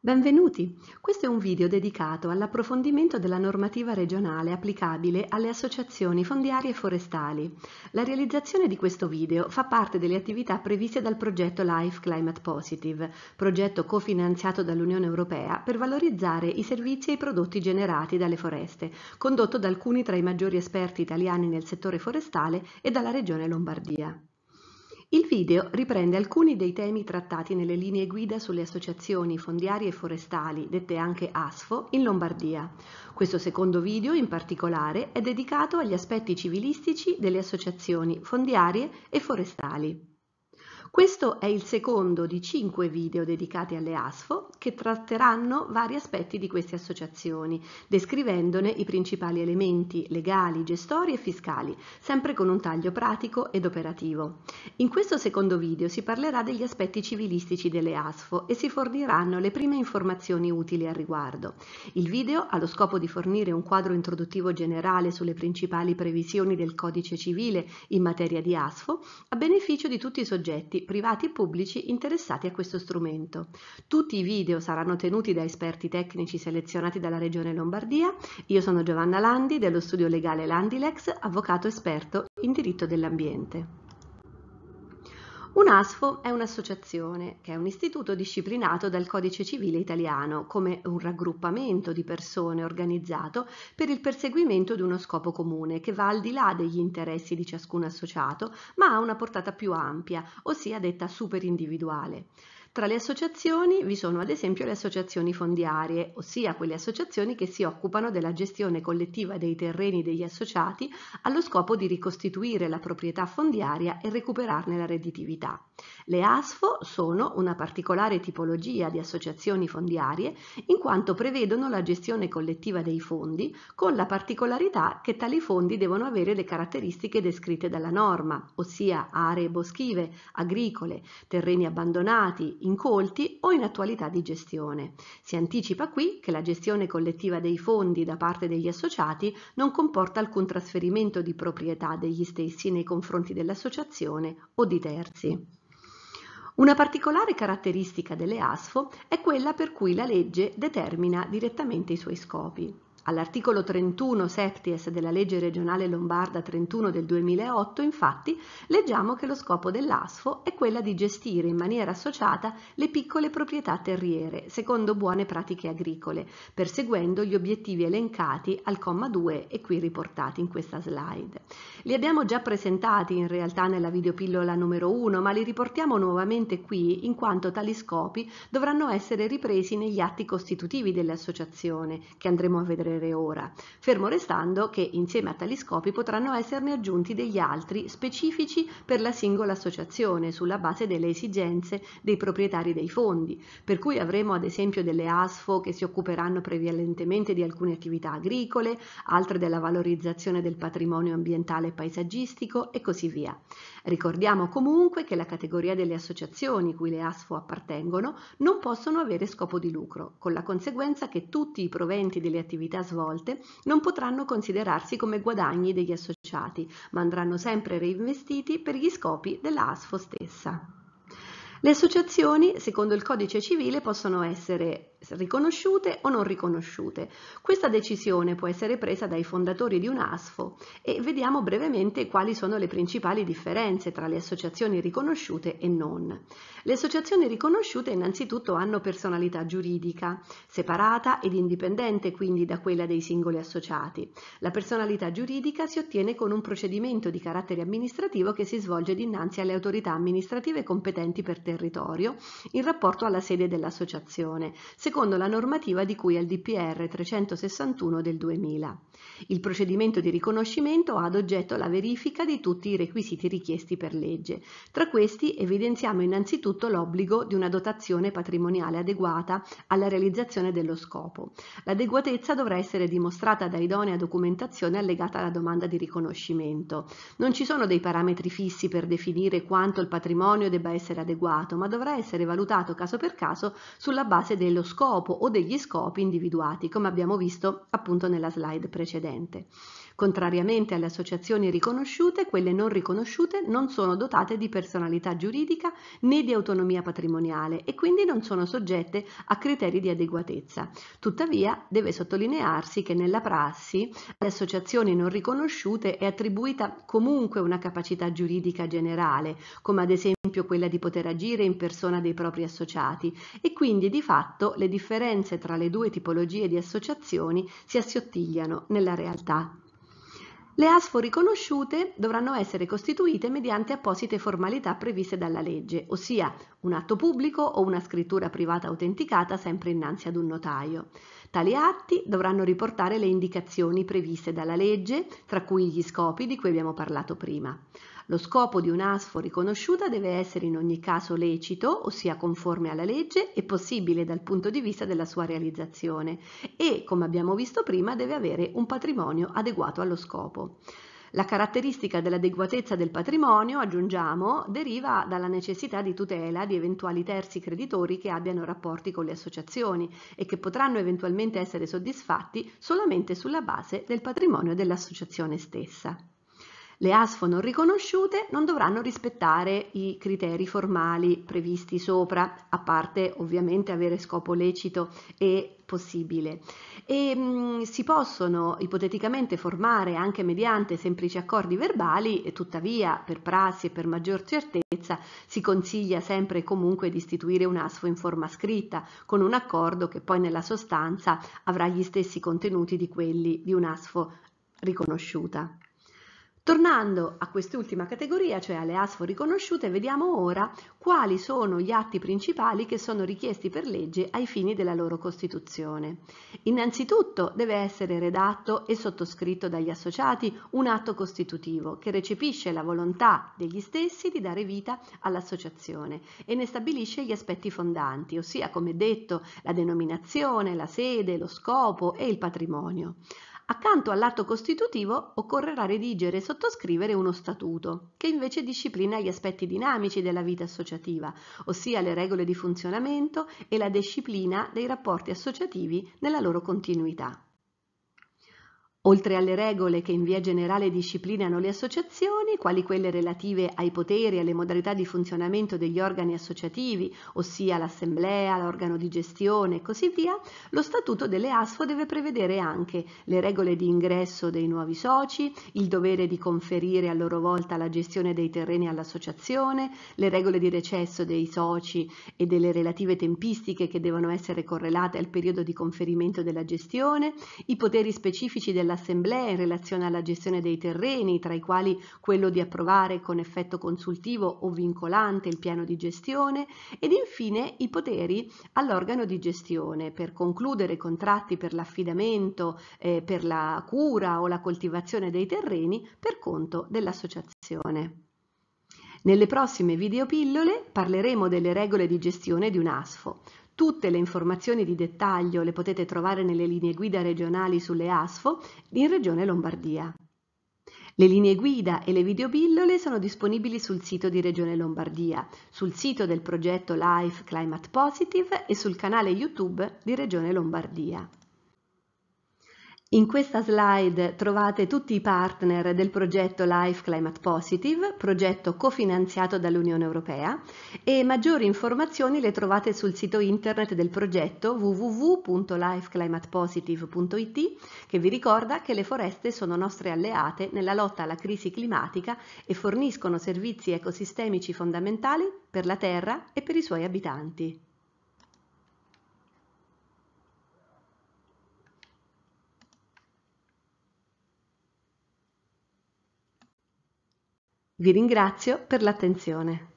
Benvenuti! Questo è un video dedicato all'approfondimento della normativa regionale applicabile alle associazioni fondiarie e forestali. La realizzazione di questo video fa parte delle attività previste dal progetto Life Climate Positive, progetto cofinanziato dall'Unione Europea per valorizzare i servizi e i prodotti generati dalle foreste, condotto da alcuni tra i maggiori esperti italiani nel settore forestale e dalla Regione Lombardia. Il video riprende alcuni dei temi trattati nelle linee guida sulle associazioni fondiarie e forestali, dette anche ASFO, in Lombardia. Questo secondo video, in particolare, è dedicato agli aspetti civilistici delle associazioni fondiarie e forestali. Questo è il secondo di cinque video dedicati alle ASFO che tratteranno vari aspetti di queste associazioni, descrivendone i principali elementi legali, gestori e fiscali, sempre con un taglio pratico ed operativo. In questo secondo video si parlerà degli aspetti civilistici delle ASFO e si forniranno le prime informazioni utili al riguardo. Il video ha lo scopo di fornire un quadro introduttivo generale sulle principali previsioni del codice civile in materia di ASFO a beneficio di tutti i soggetti siti privati e pubblici interessati a questo strumento. Tutti i video saranno tenuti da esperti tecnici selezionati dalla Regione Lombardia. Io sono Giovanna Landi dello studio legale Landilex, avvocato esperto in diritto dell'ambiente. Un ASFO è un'associazione che è un istituto disciplinato dal Codice Civile italiano come un raggruppamento di persone organizzato per il perseguimento di uno scopo comune che va al di là degli interessi di ciascun associato ma ha una portata più ampia, ossia detta superindividuale. Tra le associazioni vi sono ad esempio le associazioni fondiarie, ossia quelle associazioni che si occupano della gestione collettiva dei terreni degli associati allo scopo di ricostituire la proprietà fondiaria e recuperarne la redditività. Le ASFO sono una particolare tipologia di associazioni fondiarie in quanto prevedono la gestione collettiva dei fondi con la particolarità che tali fondi devono avere le caratteristiche descritte dalla norma, ossia aree boschive, agricole, terreni abbandonati, incolti o in attualità di gestione. Si anticipa qui che la gestione collettiva dei fondi da parte degli associati non comporta alcun trasferimento di proprietà degli stessi nei confronti dell'associazione o di terzi. Una particolare caratteristica delle ASFO è quella per cui la legge determina direttamente i suoi scopi. All'articolo 31 septies della legge regionale lombarda 31 del 2008, infatti, leggiamo che lo scopo dell'ASFO è quella di gestire in maniera associata le piccole proprietà terriere, secondo buone pratiche agricole, perseguendo gli obiettivi elencati al comma 2 e qui riportati in questa slide. Li abbiamo già presentati in realtà nella videopillola numero 1, ma li riportiamo nuovamente qui in quanto tali scopi dovranno essere ripresi negli atti costitutivi dell'associazione, che andremo a vedere correre ora, fermo restando che insieme a tali scopi potranno esserne aggiunti degli altri specifici per la singola associazione sulla base delle esigenze dei proprietari dei fondi, per cui avremo ad esempio delle ASFO che si occuperanno prevalentemente di alcune attività agricole, altre della valorizzazione del patrimonio ambientale e paesaggistico e così via. Ricordiamo comunque che la categoria delle associazioni cui le ASFO appartengono non possono avere scopo di lucro, con la conseguenza che tutti i proventi delle attività svolte non potranno considerarsi come guadagni degli associati, ma andranno sempre reinvestiti per gli scopi della ASFO stessa. Le associazioni, secondo il codice civile, possono essere riconosciute o non riconosciute. Questa decisione può essere presa dai fondatori di un ASFO e vediamo brevemente quali sono le principali differenze tra le associazioni riconosciute e non. Le associazioni riconosciute innanzitutto hanno personalità giuridica, separata ed indipendente quindi da quella dei singoli associati. La personalità giuridica si ottiene con un procedimento di carattere amministrativo che si svolge dinanzi alle autorità amministrative competenti per territorio in rapporto alla sede dell'associazione, secondo la normativa di cui al DPR 361 del 2000. Il procedimento di riconoscimento ha ad oggetto la verifica di tutti i requisiti richiesti per legge. Tra questi evidenziamo innanzitutto l'obbligo di una dotazione patrimoniale adeguata alla realizzazione dello scopo. L'adeguatezza dovrà essere dimostrata da idonea documentazione allegata alla domanda di riconoscimento. Non ci sono dei parametri fissi per definire quanto il patrimonio debba essere adeguato individuato, ma dovrà essere valutato caso per caso sulla base dello scopo o degli scopi individuati, come abbiamo visto appunto nella slide precedente. Contrariamente alle associazioni riconosciute, quelle non riconosciute non sono dotate di personalità giuridica né di autonomia patrimoniale e quindi non sono soggette a criteri di adeguatezza. Tuttavia deve sottolinearsi che nella prassi alle associazioni non riconosciute è attribuita comunque una capacità giuridica generale, come ad esempio quella di poter agire in persona dei propri associati e quindi di fatto le differenze tra le due tipologie di associazioni si assottigliano nella realtà. Le ASFO riconosciute dovranno essere costituite mediante apposite formalità previste dalla legge, ossia un atto pubblico o una scrittura privata autenticata sempre innanzi ad un notaio. Tali atti dovranno riportare le indicazioni previste dalla legge, tra cui gli scopi di cui abbiamo parlato prima. Lo scopo di un'ASFO riconosciuta deve essere in ogni caso lecito, ossia conforme alla legge e possibile dal punto di vista della sua realizzazione e, come abbiamo visto prima, deve avere un patrimonio adeguato allo scopo. La caratteristica dell'adeguatezza del patrimonio, aggiungiamo, deriva dalla necessità di tutela di eventuali terzi creditori che abbiano rapporti con le associazioni e che potranno eventualmente essere soddisfatti solamente sulla base del patrimonio dell'associazione stessa. Le ASFO non riconosciute non dovranno rispettare i criteri formali previsti sopra, a parte ovviamente avere scopo lecito e possibile. E, mh, mhmm, si possono ipoteticamente formare anche mediante semplici accordi verbali, e tuttavia per prassi e per maggior certezza si consiglia sempre e comunque di istituire un ASFO in forma scritta, con un accordo che poi nella sostanza avrà gli stessi contenuti di quelli di un ASFO riconosciuta. Tornando a quest'ultima categoria, cioè alle ASFO riconosciute, vediamo ora quali sono gli atti principali che sono richiesti per legge ai fini della loro costituzione. Innanzitutto deve essere redatto e sottoscritto dagli associati un atto costitutivo che recepisce la volontà degli stessi di dare vita all'associazione e ne stabilisce gli aspetti fondanti, ossia come detto la denominazione, la sede, lo scopo e il patrimonio. Accanto all'atto costitutivo occorrerà redigere e sottoscrivere uno statuto, che invece disciplina gli aspetti dinamici della vita associativa, ossia le regole di funzionamento e la disciplina dei rapporti associativi nella loro continuità. Oltre alle regole che in via generale disciplinano le associazioni, quali quelle relative ai poteri e alle modalità di funzionamento degli organi associativi, ossia l'assemblea, l'organo di gestione e così via, lo statuto delle ASFO deve prevedere anche le regole di ingresso dei nuovi soci, il dovere di conferire a loro volta la gestione dei terreni all'associazione, le regole di recesso dei soci e delle relative tempistiche che devono essere correlate al periodo di conferimento della gestione, i poteri specifici della dell'Assemblea in relazione alla gestione dei terreni, tra i quali quello di approvare con effetto consultivo o vincolante il piano di gestione ed infine i poteri all'organo di gestione per concludere contratti per l'affidamento, eh, per la cura o la coltivazione dei terreni per conto dell'associazione. Nelle prossime videopillole parleremo delle regole di gestione di un ASFO, Tutte le informazioni di dettaglio le potete trovare nelle linee guida regionali sulle ASFO in Regione Lombardia. Le linee guida e le videobillole sono disponibili sul sito di Regione Lombardia, sul sito del progetto Life Climate Positive e sul canale YouTube di Regione Lombardia. In questa slide trovate tutti i partner del progetto Life Climate Positive, progetto cofinanziato dall'Unione Europea e maggiori informazioni le trovate sul sito internet del progetto www.lifeclimatepositive.it che vi ricorda che le foreste sono nostre alleate nella lotta alla crisi climatica e forniscono servizi ecosistemici fondamentali per la Terra e per i suoi abitanti. Vi ringrazio per l'attenzione.